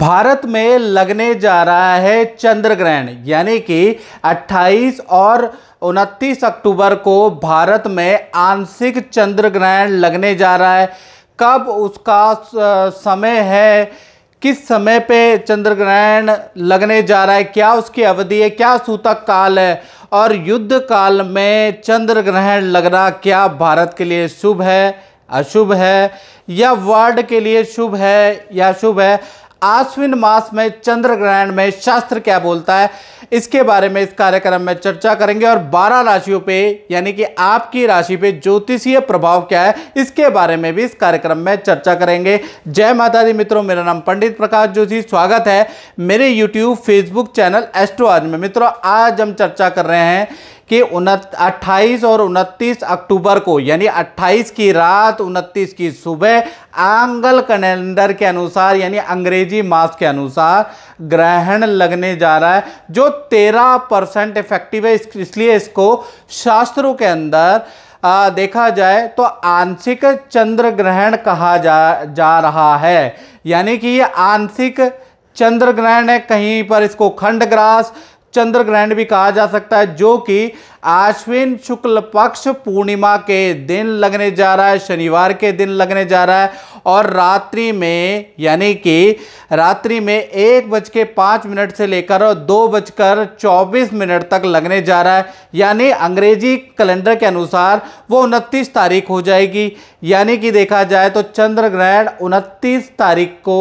भारत में लगने जा रहा है चंद्र ग्रहण यानी कि 28 और उनतीस अक्टूबर को भारत में आंशिक चंद्र ग्रहण लगने जा रहा है कब उसका समय है किस समय पे चंद्र ग्रहण लगने जा रहा है क्या उसकी अवधि है क्या सूतक काल है और युद्ध काल में चंद्र ग्रहण लगना क्या भारत के लिए शुभ है अशुभ है या वर्ल्ड के लिए शुभ है या शुभ है आश्विन मास में चंद्र ग्रहण में शास्त्र क्या बोलता है इसके बारे में इस कार्यक्रम में चर्चा करेंगे और 12 राशियों पे यानी कि आपकी राशि पे ज्योतिषीय प्रभाव क्या है इसके बारे में भी इस कार्यक्रम में चर्चा करेंगे जय माता दी मित्रों मेरा नाम पंडित प्रकाश जोशी स्वागत है मेरे यूट्यूब फेसबुक चैनल एस्ट्रो आज में मित्रों आज हम चर्चा कर रहे हैं कि अट्ठाईस और उनतीस अक्टूबर को यानी 28 की रात 29 की सुबह एंगल कैलेंडर के अनुसार यानी अंग्रेजी मास के अनुसार ग्रहण लगने जा रहा है जो 13 परसेंट इफेक्टिव है इसलिए इसको शास्त्रों के अंदर आ, देखा जाए तो आंशिक चंद्र ग्रहण कहा जा जा रहा है यानी कि ये आंशिक चंद्र ग्रहण है कहीं पर इसको खंडग्रास चंद्र ग्रहण भी कहा जा सकता है जो कि आश्विन शुक्ल पक्ष पूर्णिमा के दिन लगने जा रहा है शनिवार के दिन लगने जा रहा है और रात्रि में यानी कि रात्रि में एक बज के पाँच मिनट से लेकर और दो बजकर चौबीस मिनट तक लगने जा रहा है यानी अंग्रेजी कैलेंडर के अनुसार वो उनतीस तारीख हो जाएगी यानी कि देखा जाए तो चंद्र ग्रहण उनतीस तारीख को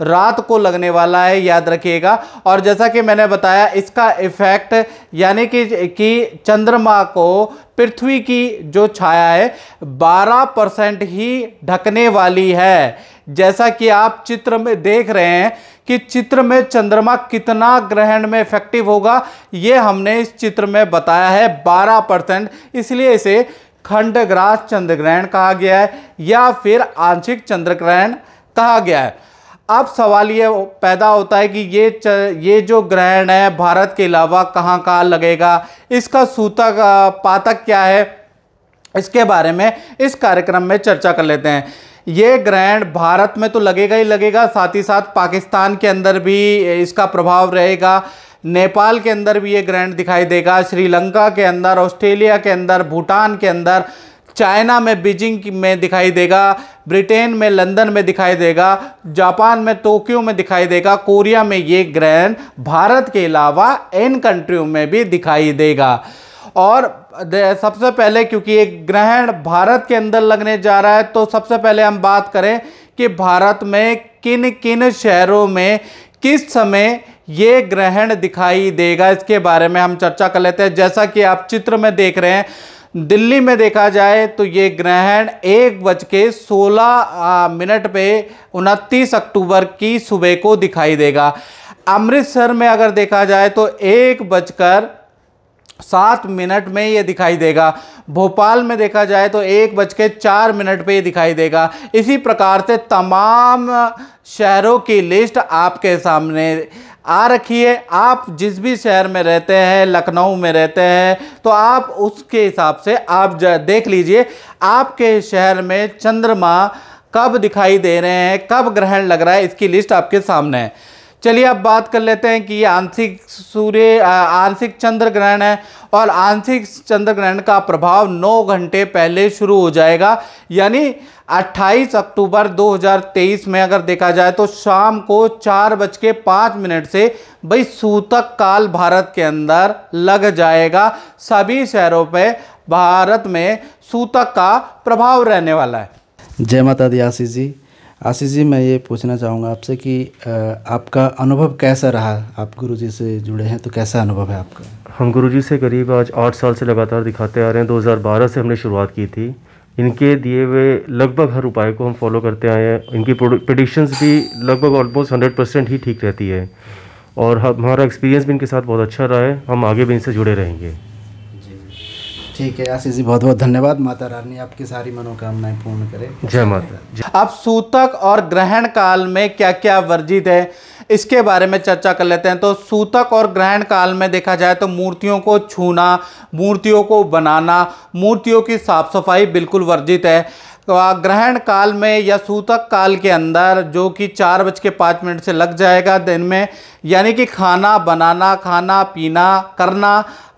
रात को लगने वाला है याद रखिएगा और जैसा कि मैंने बताया इसका इफेक्ट यानी कि कि चंद्रमा को पृथ्वी की जो छाया है 12 परसेंट ही ढकने वाली है जैसा कि आप चित्र में देख रहे हैं कि चित्र में चंद्रमा कितना ग्रहण में इफेक्टिव होगा ये हमने इस चित्र में बताया है 12 परसेंट इसलिए इसे खंडग्रास चंद्र ग्रहण कहा गया है या फिर आंशिक चंद्रग्रहण कहा गया है अब सवाल ये पैदा होता है कि ये च, ये जो ग्रहण है भारत के अलावा कहाँ कहाँ लगेगा इसका सूतक पातक क्या है इसके बारे में इस कार्यक्रम में चर्चा कर लेते हैं ये ग्रहण भारत में तो लगेगा ही लगेगा साथ ही साथ पाकिस्तान के अंदर भी इसका प्रभाव रहेगा नेपाल के अंदर भी ये ग्रहण दिखाई देगा श्रीलंका के अंदर ऑस्ट्रेलिया के अंदर भूटान के अंदर चाइना में बीजिंग में दिखाई देगा ब्रिटेन में लंदन में दिखाई देगा जापान में टोक्यो में दिखाई देगा कोरिया में ये ग्रहण भारत के अलावा इन कंट्रियों में भी दिखाई देगा और सबसे पहले क्योंकि ये ग्रहण भारत के अंदर लगने जा रहा है तो सबसे पहले हम बात करें कि भारत में किन किन शहरों में किस समय ये ग्रहण दिखाई देगा इसके बारे में हम चर्चा कर लेते हैं जैसा कि आप चित्र में देख रहे हैं दिल्ली में देखा जाए तो ये ग्रहण एक बज के सोलह मिनट पे उनतीस अक्टूबर की सुबह को दिखाई देगा अमृतसर में अगर देखा जाए तो एक बजकर सात मिनट में ये दिखाई देगा भोपाल में देखा जाए तो एक बज के चार मिनट पर ये दिखाई देगा इसी प्रकार से तमाम शहरों की लिस्ट आपके सामने आ रखिए आप जिस भी शहर में रहते हैं लखनऊ में रहते हैं तो आप उसके हिसाब से आप देख लीजिए आपके शहर में चंद्रमा कब दिखाई दे रहे हैं कब ग्रहण लग रहा है इसकी लिस्ट आपके सामने है चलिए अब बात कर लेते हैं कि आंशिक सूर्य आंशिक चंद्र ग्रहण है और आंशिक चंद्र ग्रहण का प्रभाव 9 घंटे पहले शुरू हो जाएगा यानी 28 अक्टूबर 2023 में अगर देखा जाए तो शाम को चार बज के पाँच मिनट से भाई सूतक काल भारत के अंदर लग जाएगा सभी शहरों पे भारत में सूतक का प्रभाव रहने वाला है जय माता दी आशीष जी आशीष जी मैं ये पूछना चाहूँगा आपसे कि आपका अनुभव कैसा रहा आप गुरु जी से जुड़े हैं तो कैसा अनुभव है आपका हम गुरु जी से करीब आज आठ साल से लगातार दिखाते आ रहे हैं 2012 से हमने शुरुआत की थी इनके दिए हुए लगभग हर उपाय को हम फॉलो करते आए हैं इनकी प्रोडिक्शंस भी लगभग ऑलमोस्ट हंड्रेड परसेंट ही ठीक रहती है और हमारा एक्सपीरियंस भी इनके साथ बहुत अच्छा रहा है हम आगे भी इनसे जुड़े रहेंगे ठीक है आशीष जी बहुत बहुत धन्यवाद माता रानी आपकी सारी मनोकामनाएं पूर्ण करें जय माता आप सूतक और ग्रहण काल में क्या क्या वर्जित है इसके बारे में चर्चा कर लेते हैं तो सूतक और ग्रहण काल में देखा जाए तो मूर्तियों को छूना मूर्तियों को बनाना मूर्तियों की साफ सफाई बिल्कुल वर्जित है तो ग्रहण काल में या सूतक काल के अंदर जो कि चार बज के पाँच मिनट से लग जाएगा दिन में यानी कि खाना बनाना खाना पीना करना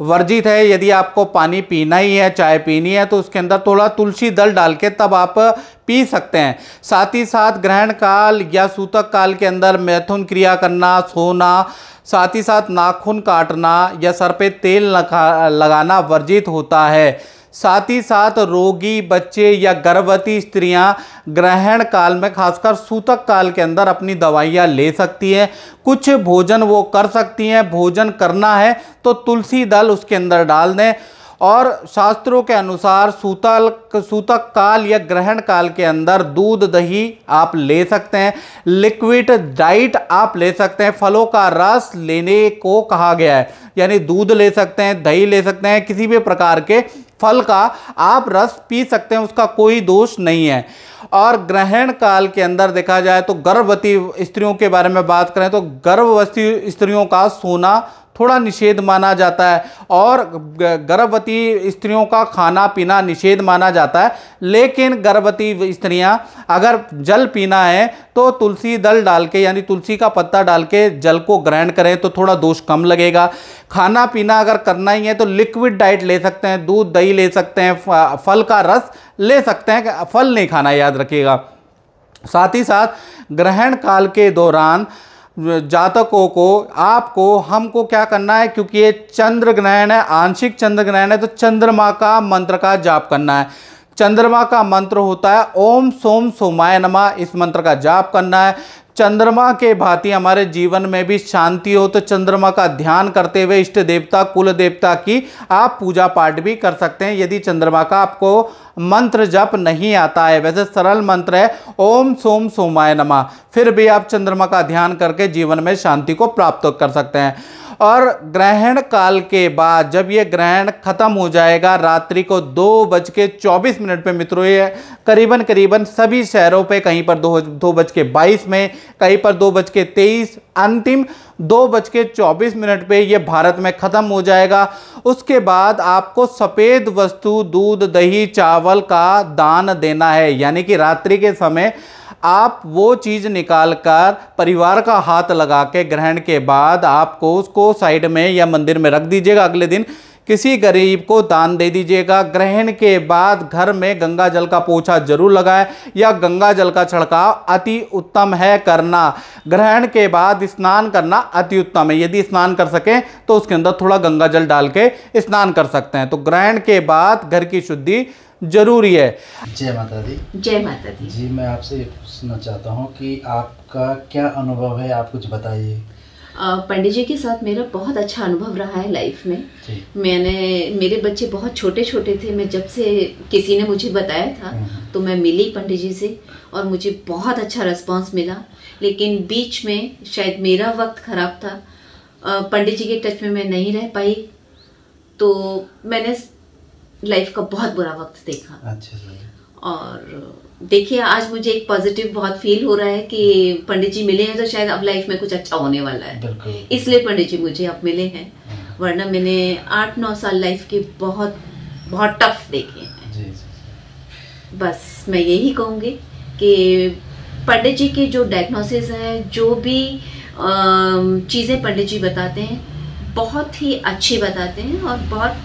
वर्जित है यदि आपको पानी पीना ही है चाय पीनी है तो उसके अंदर थोड़ा तुलसी दल डाल के तब आप पी सकते हैं साथ ही साथ ग्रहण काल या सूतक काल के अंदर मैथुन क्रिया करना सोना साथ ही साथ नाखून काटना या सर पे तेल लगाना वर्जित होता है साथ ही साथ रोगी बच्चे या गर्भवती स्त्रियां ग्रहण काल में खासकर सूतक काल के अंदर अपनी दवाइयाँ ले सकती हैं कुछ भोजन वो कर सकती हैं भोजन करना है तो तुलसी दल उसके अंदर डाल दें और शास्त्रों के अनुसार सूतल सूतक काल या ग्रहण काल के अंदर दूध दही आप ले सकते हैं लिक्विड डाइट आप ले सकते हैं फलों का रस लेने को कहा गया है यानी दूध ले सकते हैं दही ले सकते हैं किसी भी प्रकार के फल का आप रस पी सकते हैं उसका कोई दोष नहीं है और ग्रहण काल के अंदर देखा जाए तो गर्भवती स्त्रियों के बारे में बात करें तो गर्भवती स्त्रियों का सोना थोड़ा निषेध माना जाता है और गर्भवती स्त्रियों का खाना पीना निषेध माना जाता है लेकिन गर्भवती स्त्रियां अगर जल पीना है तो तुलसी दल डाल के यानी तुलसी का पत्ता डाल के जल को ग्रहण करें तो थोड़ा दोष कम लगेगा खाना पीना अगर करना ही है तो लिक्विड डाइट ले सकते हैं दूध दही ले सकते हैं फल का रस ले सकते हैं फल नहीं खाना याद रखिएगा साथ ही साथ ग्रहण काल के दौरान जातकों को आपको हमको क्या करना है क्योंकि ये चंद्र ग्रहण है आंशिक चंद्र ग्रहण है तो चंद्रमा का मंत्र का जाप करना है चंद्रमा का मंत्र होता है ओम सोम सोमाय नमा इस मंत्र का जाप करना है चंद्रमा के भांति हमारे जीवन में भी शांति हो तो चंद्रमा का ध्यान करते हुए इष्ट देवता कुल देवता की आप पूजा पाठ भी कर सकते हैं यदि चंद्रमा का आपको मंत्र जप नहीं आता है वैसे सरल मंत्र है ओम सोम सोमाय नमा फिर भी आप चंद्रमा का ध्यान करके जीवन में शांति को प्राप्त कर सकते हैं और ग्रहण काल के बाद जब ये ग्रहण खत्म हो जाएगा रात्रि को दो बज के चौबीस मिनट पर मित्रों ये करीबन करीबन सभी शहरों पे कहीं पर दो दो बज के बाईस में कहीं पर दो बज के तेईस अंतिम दो बज के चौबीस मिनट पर यह भारत में ख़त्म हो जाएगा उसके बाद आपको सफ़ेद वस्तु दूध दही चावल का दान देना है यानी कि रात्रि के समय आप वो चीज़ निकाल कर परिवार का हाथ लगा के ग्रहण के बाद आपको उसको साइड में या मंदिर में रख दीजिएगा अगले दिन किसी गरीब को दान दे दीजिएगा ग्रहण के बाद घर में गंगा जल का पोछा जरूर लगाएं या गंगा जल का छिड़काव अति उत्तम है करना ग्रहण के बाद स्नान करना अति उत्तम है यदि स्नान कर सकें तो उसके अंदर थोड़ा गंगा जल डाल के स्नान कर सकते हैं तो ग्रहण के बाद घर की शुद्धि जरूरी है जय माता दी जय माता दी जी मैं आपसे पूछना चाहता हूँ कि आपका क्या अनुभव है आप कुछ बताइए पंडित जी के साथ मेरा बहुत अच्छा अनुभव रहा है लाइफ में मैंने मेरे बच्चे बहुत छोटे छोटे थे मैं जब से किसी ने मुझे बताया था हम्म। तो मैं मिली पंडित जी से और मुझे बहुत अच्छा रिस्पॉन्स मिला लेकिन बीच में शायद मेरा वक्त खराब था पंडित जी के टच में मैं नहीं रह पाई तो मैंने लाइफ का बहुत बुरा वक्त देखा अच्छा और देखिए आज मुझे एक पॉजिटिव बहुत फील हो रहा है कि पंडित जी मिले हैं तो शायद अब लाइफ में कुछ अच्छा होने वाला है इसलिए पंडित जी मुझे अब मिले हैं हाँ। वरना मैंने आठ नौ साल लाइफ के बहुत बहुत टफ देखे हैं बस मैं यही कहूंगी कि पंडित जी के जो डायग्नोसिस है जो भी चीज़ें पंडित जी बताते हैं बहुत ही अच्छी बताते हैं और बहुत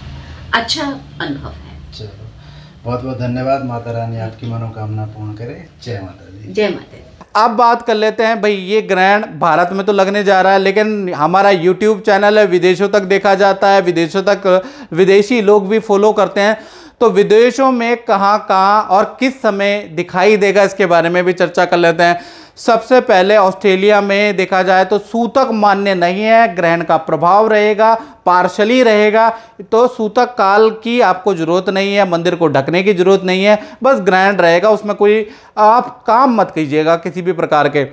अच्छा अनुभव है बहुत बहुत धन्यवाद माता रानी आपकी मनोकामना पूर्ण करे जय माता दी जय माता दी अब बात कर लेते हैं भाई ये ग्रहण भारत में तो लगने जा रहा है लेकिन हमारा यूट्यूब चैनल है विदेशों तक देखा जाता है विदेशों तक विदेशी लोग भी फॉलो करते हैं तो विदेशों में कहाँ कहाँ और किस समय दिखाई देगा इसके बारे में भी चर्चा कर लेते हैं सबसे पहले ऑस्ट्रेलिया में देखा जाए तो सूतक मान्य नहीं है ग्रहण का प्रभाव रहेगा पार्शली रहेगा तो सूतक काल की आपको ज़रूरत नहीं है मंदिर को ढकने की ज़रूरत नहीं है बस ग्रहण रहेगा उसमें कोई आप काम मत कीजिएगा किसी भी प्रकार के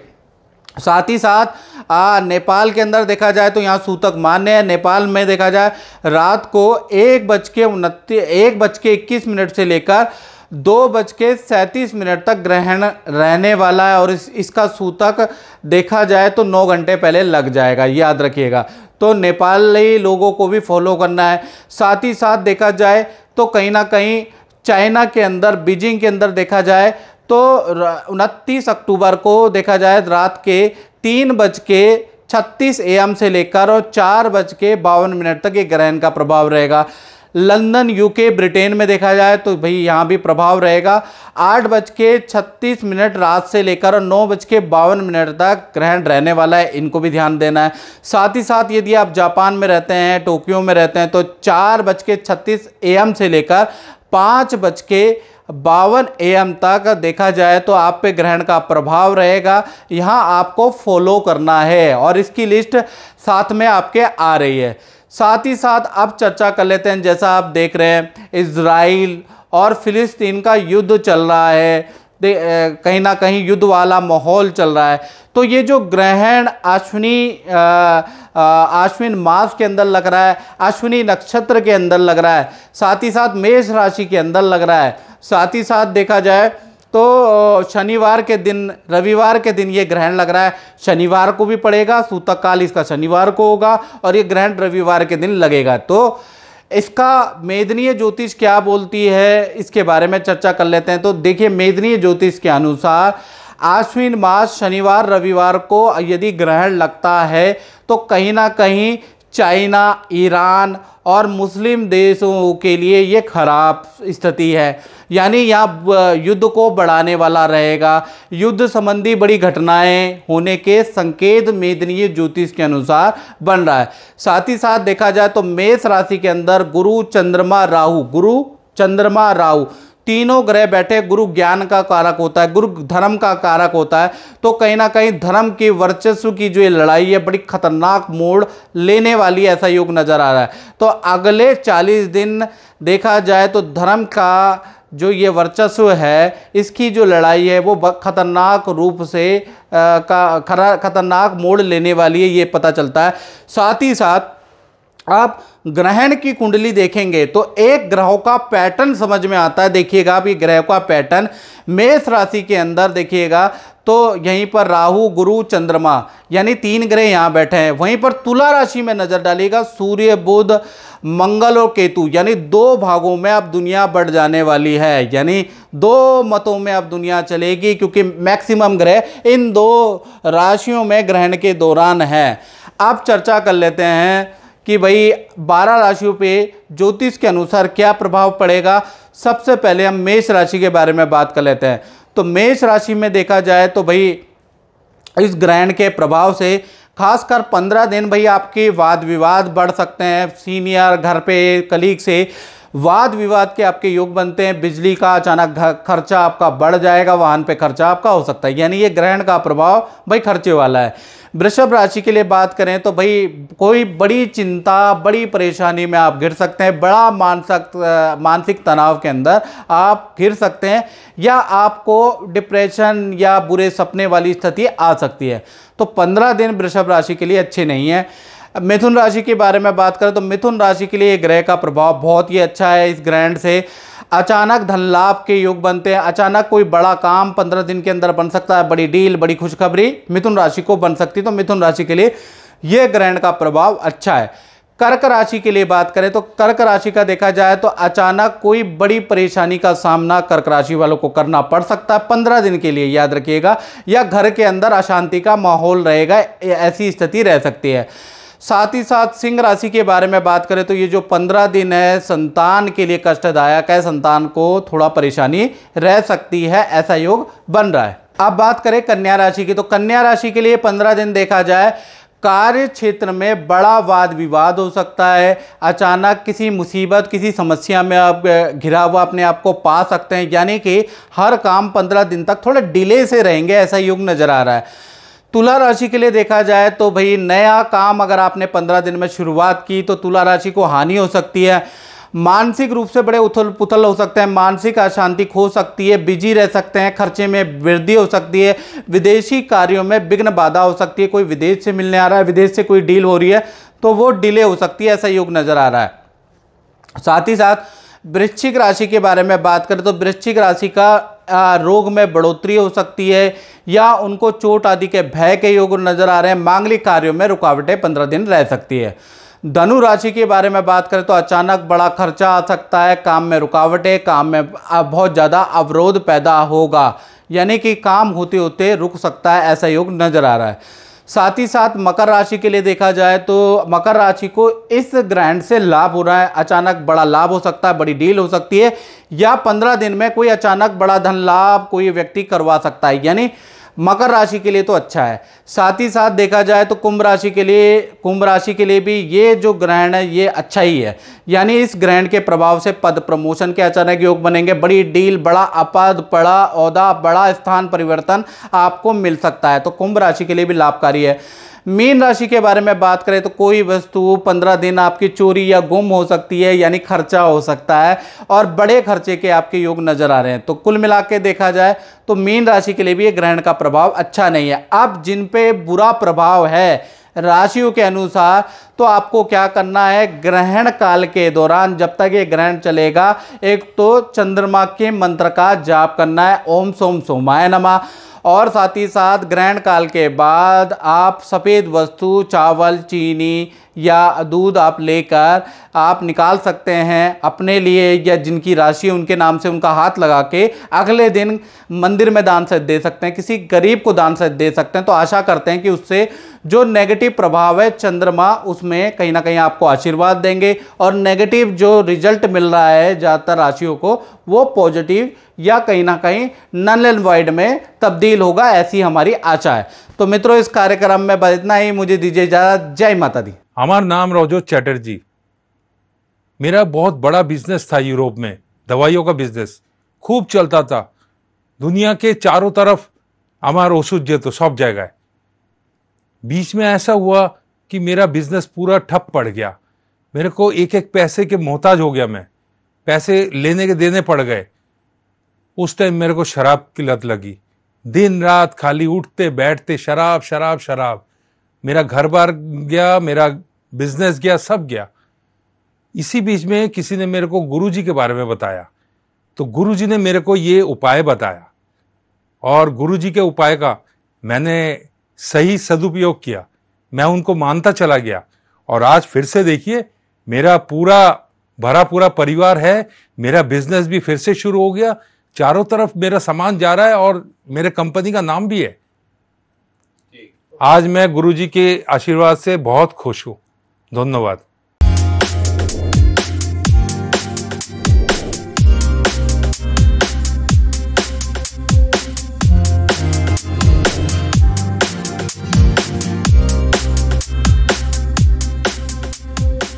साथ ही साथ आ, नेपाल के अंदर देखा जाए तो यहाँ सूतक मान्य है नेपाल में देखा जाए रात को एक बज के उनतीस एक बज के इक्कीस मिनट से लेकर दो बज के सैंतीस मिनट तक ग्रहण रहने वाला है और इस इसका सूतक देखा जाए तो नौ घंटे पहले लग जाएगा याद रखिएगा तो नेपाली लोगों को भी फॉलो करना है साथ ही साथ देखा जाए तो कहीं ना कहीं चाइना के अंदर बीजिंग के अंदर देखा जाए तो उनतीस अक्टूबर को देखा जाए रात के तीन बज के छत्तीस एम से लेकर और चार बज के बावन मिनट तक ये ग्रहण का प्रभाव रहेगा लंदन यूके ब्रिटेन में देखा जाए तो भाई यहाँ भी प्रभाव रहेगा आठ बज के छत्तीस मिनट रात से लेकर नौ बज के बावन मिनट तक ग्रहण रहने वाला है इनको भी ध्यान देना है साथ ही साथ यदि आप जापान में रहते हैं टोक्यो में रहते हैं तो चार बज के छत्तीस एम से लेकर पाँच बज के बावन एम तक देखा जाए तो आप पे ग्रहण का प्रभाव रहेगा यहाँ आपको फॉलो करना है और इसकी लिस्ट साथ में आपके आ रही है साथ ही साथ अब चर्चा कर लेते हैं जैसा आप देख रहे हैं इसराइल और फिलिस्तीन का युद्ध चल रहा है कहीं ना कहीं युद्ध वाला माहौल चल रहा है तो ये जो ग्रहण अश्विनी अश्विन मास के अंदर लग रहा है अश्विनी नक्षत्र के अंदर लग रहा है साथ ही साथ मेष राशि के अंदर लग रहा है साथ ही साथ देखा जाए तो शनिवार के दिन रविवार के दिन ये ग्रहण लग रहा है शनिवार को भी पड़ेगा सूतक काल इसका शनिवार को होगा और ये ग्रहण रविवार के दिन लगेगा तो इसका मेदनीय ज्योतिष क्या बोलती है इसके बारे में चर्चा कर लेते हैं तो देखिए मेदनीय ज्योतिष के अनुसार आश्विन मास शनिवार रविवार को यदि ग्रहण लगता है तो कहीं ना कहीं चाइना ईरान और मुस्लिम देशों के लिए ये ख़राब स्थिति है यानी यहाँ युद्ध को बढ़ाने वाला रहेगा युद्ध संबंधी बड़ी घटनाएं होने के संकेत मेदनीय ज्योतिष के अनुसार बन रहा है साथ ही साथ देखा जाए तो मेष राशि के अंदर गुरु चंद्रमा राहु गुरु चंद्रमा राहु तीनों ग्रह बैठे गुरु ज्ञान का कारक होता है गुरु धर्म का कारक होता है तो कहीं ना कहीं धर्म की वर्चस्व की जो ये लड़ाई है बड़ी खतरनाक मोड़ लेने वाली ऐसा योग नज़र आ रहा है तो अगले चालीस दिन देखा जाए तो धर्म का जो ये वर्चस्व है इसकी जो लड़ाई है वो खतरनाक रूप से आ, का खतरनाक मोड़ लेने वाली है ये पता चलता है साथ ही साथ आप ग्रहण की कुंडली देखेंगे तो एक ग्रहों का पैटर्न समझ में आता है देखिएगा आप ये ग्रह का पैटर्न मेष राशि के अंदर देखिएगा तो यहीं पर राहु गुरु चंद्रमा यानी तीन ग्रह यहाँ बैठे हैं वहीं पर तुला राशि में नजर डालिएगा सूर्य बुध मंगल और केतु यानी दो भागों में अब दुनिया बढ़ जाने वाली है यानी दो मतों में अब दुनिया चलेगी क्योंकि मैक्सिमम ग्रह इन दो राशियों में ग्रहण के दौरान है आप चर्चा कर लेते हैं कि भाई बारह राशियों पे ज्योतिष के अनुसार क्या प्रभाव पड़ेगा सबसे पहले हम मेष राशि के बारे में बात कर लेते हैं तो मेष राशि में देखा जाए तो भाई इस ग्रहण के प्रभाव से खासकर पंद्रह दिन भाई आपके वाद विवाद बढ़ सकते हैं सीनियर घर पे कलीग से वाद विवाद के आपके योग बनते हैं बिजली का अचानक खर्चा आपका बढ़ जाएगा वाहन पे खर्चा आपका हो सकता है यानी ये ग्रहण का प्रभाव भाई खर्चे वाला है वृषभ राशि के लिए बात करें तो भाई कोई बड़ी चिंता बड़ी परेशानी में आप घिर सकते हैं बड़ा मानसिक मानसिक तनाव के अंदर आप घिर सकते हैं या आपको डिप्रेशन या बुरे सपने वाली स्थिति आ सकती है तो पंद्रह दिन वृषभ राशि के लिए अच्छे नहीं है मिथुन राशि के बारे में बात करें तो मिथुन राशि के लिए ग्रह का प्रभाव बहुत ही अच्छा है इस ग्रहण से अचानक धन लाभ के योग बनते हैं अचानक कोई बड़ा काम पंद्रह दिन के अंदर बन सकता है बड़ी डील बड़ी खुशखबरी मिथुन राशि को बन सकती तो मिथुन राशि के लिए यह ग्रहण का प्रभाव अच्छा है कर्क राशि के लिए बात करें तो कर्क राशि का देखा जाए तो अचानक कोई बड़ी परेशानी का सामना कर्क राशि वालों को करना पड़ सकता है पंद्रह दिन के लिए याद रखिएगा या घर के अंदर अशांति का माहौल रहेगा ऐसी स्थिति रह सकती है साथ ही साथ सिंह राशि के बारे में बात करें तो ये जो पंद्रह दिन है संतान के लिए कष्टदायक है संतान को थोड़ा परेशानी रह सकती है ऐसा योग बन रहा है अब बात करें कन्या राशि की तो कन्या राशि के लिए पंद्रह दिन देखा जाए कार्य क्षेत्र में बड़ा वाद विवाद हो सकता है अचानक किसी मुसीबत किसी समस्या में आप घिरा हुआ अपने आप को पा सकते हैं यानी कि हर काम पंद्रह दिन तक थोड़ा डिले से रहेंगे ऐसा योग नज़र आ रहा है तुला राशि के लिए देखा जाए तो भाई नया काम अगर आपने पंद्रह दिन में शुरुआत की तो तुला राशि को हानि हो सकती है मानसिक रूप से बड़े उथल पुथल हो सकते हैं मानसिक अशांति खो सकती है बिजी रह सकते हैं खर्चे में वृद्धि हो सकती है विदेशी कार्यों में विघ्न बाधा हो सकती है कोई विदेश से मिलने आ रहा है विदेश से कोई डील हो रही है तो वो डिले हो सकती है ऐसा योग नज़र आ रहा है साथ ही साथ वृश्चिक राशि के बारे में बात करें तो वृश्चिक राशि का रोग में बढ़ोतरी हो सकती है या उनको चोट आदि के भय के योग नजर आ रहे हैं मांगलिक कार्यों में रुकावटें पंद्रह दिन रह सकती है धनु राशि के बारे में बात करें तो अचानक बड़ा खर्चा आ सकता है काम में रुकावटें काम में बहुत ज़्यादा अवरोध पैदा होगा यानी कि काम होते होते रुक सकता है ऐसा योग नज़र आ रहा है साथ ही साथ मकर राशि के लिए देखा जाए तो मकर राशि को इस ग्रैंड से लाभ हो रहा है अचानक बड़ा लाभ हो सकता है बड़ी डील हो सकती है या पंद्रह दिन में कोई अचानक बड़ा धन लाभ कोई व्यक्ति करवा सकता है यानी मकर राशि के लिए तो अच्छा है साथ ही साथ देखा जाए तो कुंभ राशि के लिए कुंभ राशि के लिए भी ये जो ग्रहण है ये अच्छा ही है यानी इस ग्रहण के प्रभाव से पद प्रमोशन के अचानक योग बनेंगे बड़ी डील बड़ा अपद बड़ा औहदा बड़ा स्थान परिवर्तन आपको मिल सकता है तो कुंभ राशि के लिए भी लाभकारी है मीन राशि के बारे में बात करें तो कोई वस्तु पंद्रह दिन आपकी चोरी या गुम हो सकती है यानी खर्चा हो सकता है और बड़े खर्चे के आपके योग नजर आ रहे हैं तो कुल मिला के देखा जाए तो मीन राशि के लिए भी ये ग्रहण का प्रभाव अच्छा नहीं है अब जिन पे बुरा प्रभाव है राशियों के अनुसार तो आपको क्या करना है ग्रहण काल के दौरान जब तक ये ग्रहण चलेगा एक तो चंद्रमा के मंत्र का जाप करना है ओम सोम सोमाय नमा और साथ ही साथ ग्रहण काल के बाद आप सफ़ेद वस्तु चावल चीनी या दूध आप लेकर आप निकाल सकते हैं अपने लिए या जिनकी राशि उनके नाम से उनका हाथ लगा के अगले दिन मंदिर में दान से दे सकते हैं किसी गरीब को दान से दे सकते हैं तो आशा करते हैं कि उससे जो नेगेटिव प्रभाव है चंद्रमा उसमें कहीं ना कहीं आपको आशीर्वाद देंगे और नेगेटिव जो रिजल्ट मिल रहा है ज़्यादातर राशियों को वो पॉजिटिव या कहीं ना कहीं नन एंड वाइड में तब्दील होगा ऐसी हमारी आशा है तो मित्रों इस कार्यक्रम में बस इतना ही मुझे दीजिए इजाज़त जय माता दी हमार नाम रोजो चैटर्जी मेरा बहुत बड़ा बिजनेस था यूरोप में दवाइयों का बिजनेस खूब चलता था दुनिया के चारों तरफ हमार ओषुध जे तो सब जगह बीच में ऐसा हुआ कि मेरा बिजनेस पूरा ठप पड़ गया मेरे को एक एक पैसे के मोहताज हो गया मैं पैसे लेने के देने पड़ गए उस टाइम मेरे को शराब की लत लगी दिन रात खाली उठते बैठते शराब शराब शराब मेरा घर बार गया मेरा बिजनेस गया सब गया इसी बीच में किसी ने मेरे को गुरुजी के बारे में बताया तो गुरुजी ने मेरे को ये उपाय बताया और गुरुजी के उपाय का मैंने सही सदुपयोग किया मैं उनको मानता चला गया और आज फिर से देखिए मेरा पूरा भरा पूरा परिवार है मेरा बिजनेस भी फिर से शुरू हो गया चारों तरफ मेरा सामान जा रहा है और मेरे कंपनी का नाम भी है आज मैं गुरुजी के आशीर्वाद से बहुत खुश हूँ ধন্যবাদ